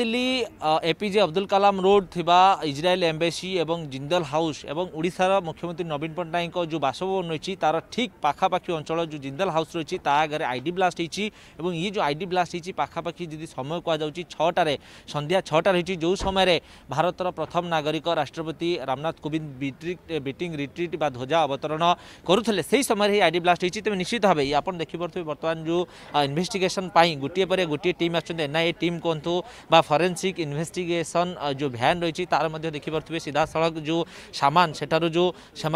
Delhi APJ Abdul Kalam road থিবা Israel embassy এবং Jindal house এবং ওড়িশার মুখ্যমন্ত্রী নবীন পট্টনায়ক যে বাসভবন রয়েছে তার ঠিক পাখাপাখি অঞ্চল যে জিন্দল হাউস রয়েছে তা আগে আইডি ব্লাস্ট হয়েছি এবং ইয়ে যে আইডি ব্লাস্ট হয়েছি পাখাপাখি যদি সময় কুযাচ্ছে ছটার সন্ধ্যা ছটার হয়েছে যে সময় ভারতের প্রথম নাগরিক রাষ্ট্রপতি রামনাথ কোবিন্দ বিটিং রিট্রিট বা ধ্বজা অবতরণ করুলে সেই সময় এই আইডি ব্লাস্ট হয়েছে তবে নিশ্চিত ভাবে আপনার দেখিপার্থে বর্তমান যে ইনভেস্টিগেসন গোটিয়ে পরে গোটিয়ে টিম আসছেন এনআইএ টিম কুহ বা ফরেনসিক ইনভেস্টিগেসন যে ভ্যান রয়েছে তার মধ্যে দেখিপারে সিধাসলখ যে সামান সেটার যে সে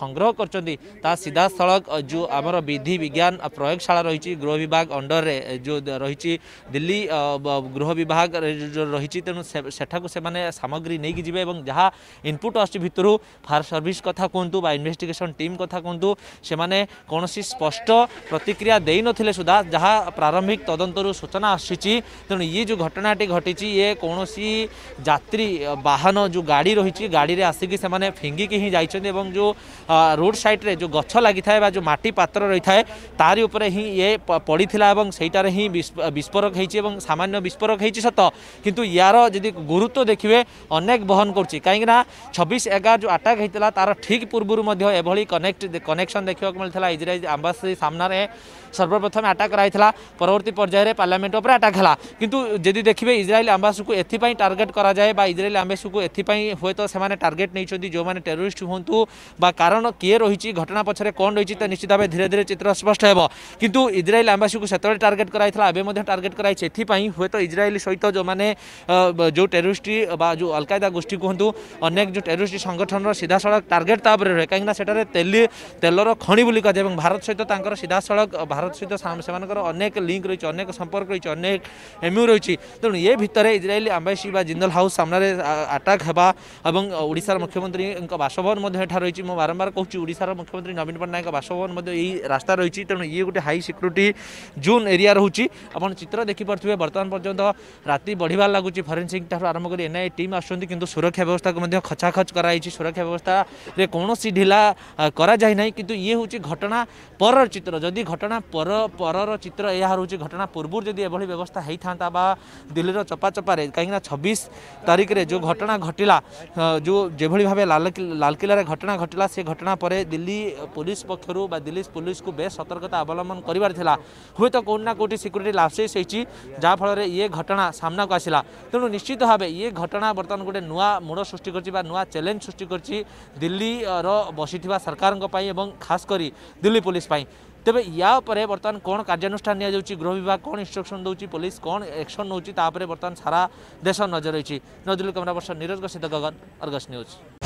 সংগ্রহ করছেন তা সিধাসলখ যে আমার বিধি বিজ্ঞান প্রয়োগশাড়া রয়েছে গৃহ বিভাগ অন্ডরে যে রয়েছে দিল্লি গৃহ বিভাগ রয়েছে তেমন সেটা সে সামগ্রী নিয়ে যাবে এবং যা ইনপুট আসছে ভিতর ফায়ার সর্ভিস কথা কুহতু বা ইনভেস্টিগেসন টিম কথা কুহতু সে কৌশি স্পষ্ট প্রতিক্রিয়া দিয়ে নথিলে সুদ্ধা যা প্রারম্ভিক তদন্তর সূচনা আসছে তেমন ইয়ে যে ঘটনা घटनाटी घटी ये कौन सी जात्री बाहन जो गाड़ी रही गाड़ी आसिक से फिंगिक ही जाइंट जो रोड साइड रे जो गच लगी था जो मटी पत्र रही था तारी उपर ही ये पड़ी और सहीटार ही विस्फोरक सामान्य विस्फोरक सत कितु यार जी गुरुत्व देखिए अनेक बहन कर कहीं छब्स एगार जो आटाक होता तार ठीक पूर्व यह कनेक्ट कनेक्शन देखा मिलता इज्राइल आंबासी सामने सर्वप्रथम आटाक कराई परवर्त पर्यायर पार्लमेंट उपर आटाक है कितु जदि देखिए इज्राइल आम्बासीକୁ ଏଥିପାଇଁ ଟାର୍ଗେଟ୍ କରାଯାଏ ବା ଇଜ୍ରାଇଲ ଆମ୍ବାସୀକୁ ଏଥିପାଇଁ ହୁଏତ ସେମାନେ ଟାର୍ଗେଟ୍ ନେଇଛନ୍ତି ଯେଉଁମାନେ ଟେରୋରିଷ୍ଟ ହୁଅନ୍ତୁ ବା କାରଣ କିଏ ରହିଛି ଘଟଣା ପଛରେ କ'ଣ ରହିଛି ତା ନିଶ୍ଚିତ ଭାବେ ଧୀରେ ଧୀରେ ଚିତ୍ର ସ୍ପଷ୍ଟ ହେବ କିନ୍ତୁ ଇଜ୍ରାଇଲ ଆମ୍ବାସୀକୁ ସେତେବେଳେ ଟାର୍ଗେଟ୍ କରାଯାଇଥିଲା ଏବେ ମଧ୍ୟ ଟାର୍ଗେଟ୍ କରାଯାଇଛି ଏଥିପାଇଁ ହୁଏତ ଇଜ୍ରାଇଲ ସହିତ ଯେଉଁମାନେ ଯେଉଁ ଟେରୋରିଷ୍ଟ ବା ଯେଉଁ ଅଲକାଏଦା ଗୋଷ୍ଠୀ କୁହନ୍ତୁ ଅନେକ ଯେଉଁ ଟେରୋରିଷ୍ଟ ସଂଗଠନର ସିଧାସଳଖ ଟାର୍ଗେଟ୍ ତା ଉପରେ ରହେ କାହିଁକିନା ସେଠାରେ ତେଲି ତେଲର ଖଣି ବୋଲି କୁହାଯାଏ ଏବଂ ଭାରତ ସହିତ ତାଙ୍କର ସିଧାସଳଖ ଭାରତ ସହିତ ସେମାନଙ୍କର ଅନେକ ଲିଙ୍କ୍ ରହିଛି ଅନେକ ସମ୍ପର୍କ ରହିଛି ଅନେକ ଏମ୍ୟୁ ରହିଛି ତେଣୁ ତେଣୁ ଏ ଭିତରେ ଇସ୍ରାଏଲ ଆମ୍ବାସୀ ବା ଜିନ୍ଦଲ ହାଉସ୍ ସାମ୍ନାରେ ଆଟାକ୍ ହେବା ଏବଂ ଓଡ଼ିଶାର ମୁଖ୍ୟମନ୍ତ୍ରୀଙ୍କ ବାସଭବନ ମଧ୍ୟ ଏଠାରେ ରହିଛି ମୁଁ ବାରମ୍ବାର କହୁଛି ଓଡ଼ିଶାର ମୁଖ୍ୟମନ୍ତ୍ରୀ ନବୀନ ପଟ୍ଟନାୟକଙ୍କ ବାସଭବନ ମଧ୍ୟ ଏହି ରାସ୍ତା ରହିଛି ତେଣୁ ଇଏ ଗୋଟେ ହାଇ ସିକ୍ୟୁରିଟି ଜୋନ୍ ଏରିଆ ରହୁଛି ଆପଣ ଚିତ୍ର ଦେଖିପାରୁଥିବେ ବର୍ତ୍ତମାନ ପର୍ଯ୍ୟନ୍ତ ରାତି ବଢ଼ିବାର ଲାଗୁଛି ଫରେନ୍ସିଂ ଠାରୁ ଆରମ୍ଭ କରି ଏନ୍ଆଇଏ ଟିମ୍ ଆସୁଛନ୍ତି କିନ୍ତୁ ସୁରକ୍ଷା ବ୍ୟବସ୍ଥାକୁ ମଧ୍ୟ ଖଚାଖଚ କରାଯାଇଛି ସୁରକ୍ଷା ବ୍ୟବସ୍ଥାରେ କୌଣସି ଢିଲା କରାଯାଇ ନାହିଁ କିନ୍ତୁ ଇଏ ହେଉଛି ଘଟଣା ପରର ଚିତ୍ର ଯଦି ଘଟଣା ପର ପରର ଚିତ୍ର ଏହା ହେଉଛି ଘଟଣା ପୂର୍ବରୁ ଯଦି ଏଭଳି ବ୍ୟବସ୍ଥା ହୋଇଥାନ୍ତା ବା দিল্লীর চপাচপারে কাହିଁকিନା ছবিশ তারিখରେ ଯେଉଁ ଘଟଣା ଘଟିଲା ଯେଉଁ ଯେଭଳି ଭାବେ ଲାଲକିଲ୍ଲାରେ ଘଟଣା ଘଟିଲା ସେ ଘଟଣା ପରେ ଦିଲ୍ଲୀ ପୋଲିସ ପକ୍ଷରୁ ବା ଦିଲ୍ଲୀ ପୋଲିସକୁ ବେଶ୍ ସତର୍କତା ଅବଲମ୍ବନ କରିବାର ଥିଲା ହୁଏତ କେଉଁଠି ନା କେଉଁଠି ସିକ୍ୟୁରିଟି ଲାପସେସ୍ ହେଇଛି ଯାହାଫଳରେ ଇଏ ଘଟଣା ସାମ୍ନାକୁ ଆସିଲା ତେଣୁ ନିଶ୍ଚିତ ଭାବେ ଇଏ ଘଟଣା ବର୍ତ୍ତମାନ ଗୋଟେ ନୂଆ ମୋଡ଼ ସୃଷ୍ଟି କରିଛି ବା ନୂଆ ଚ୍ୟାଲେଞ୍ଜ ସୃଷ୍ଟି କରିଛି ଦିଲ୍ଲୀର ବସିଥିବା ସରକାରଙ୍କ ପାଇଁ ଏବଂ ଖାସ୍ କରି ଦିଲ୍ଲୀ ପୋଲିସ ପାଇଁ ତେବେ ୟା ଉପରେ ବର୍ତ୍ତମାନ କ'ଣ କାର୍ଯ୍ୟାନୁଷ୍ଠାନ ନିଆଯାଉଛି ଗୃହ ବିଭାଗ କ'ଣ ଇନ୍ଷ୍ଟ୍ରକ୍ସନ୍ ଦେଉଛି ପୋଲିସ କ'ଣ ଆକ୍ସନ୍ ନେଉଛି ତା ଉପରେ ବର୍ତ୍ତମାନ ସାରା ଦେଶ ନଜର ରହିଛି ନଜରୁଲ କ୍ୟାମେରା ପର୍ସନ ନିରଜ ଗସିତ ଗଗନ ଅର୍ଗସ୍ ନ୍ୟୁଜ୍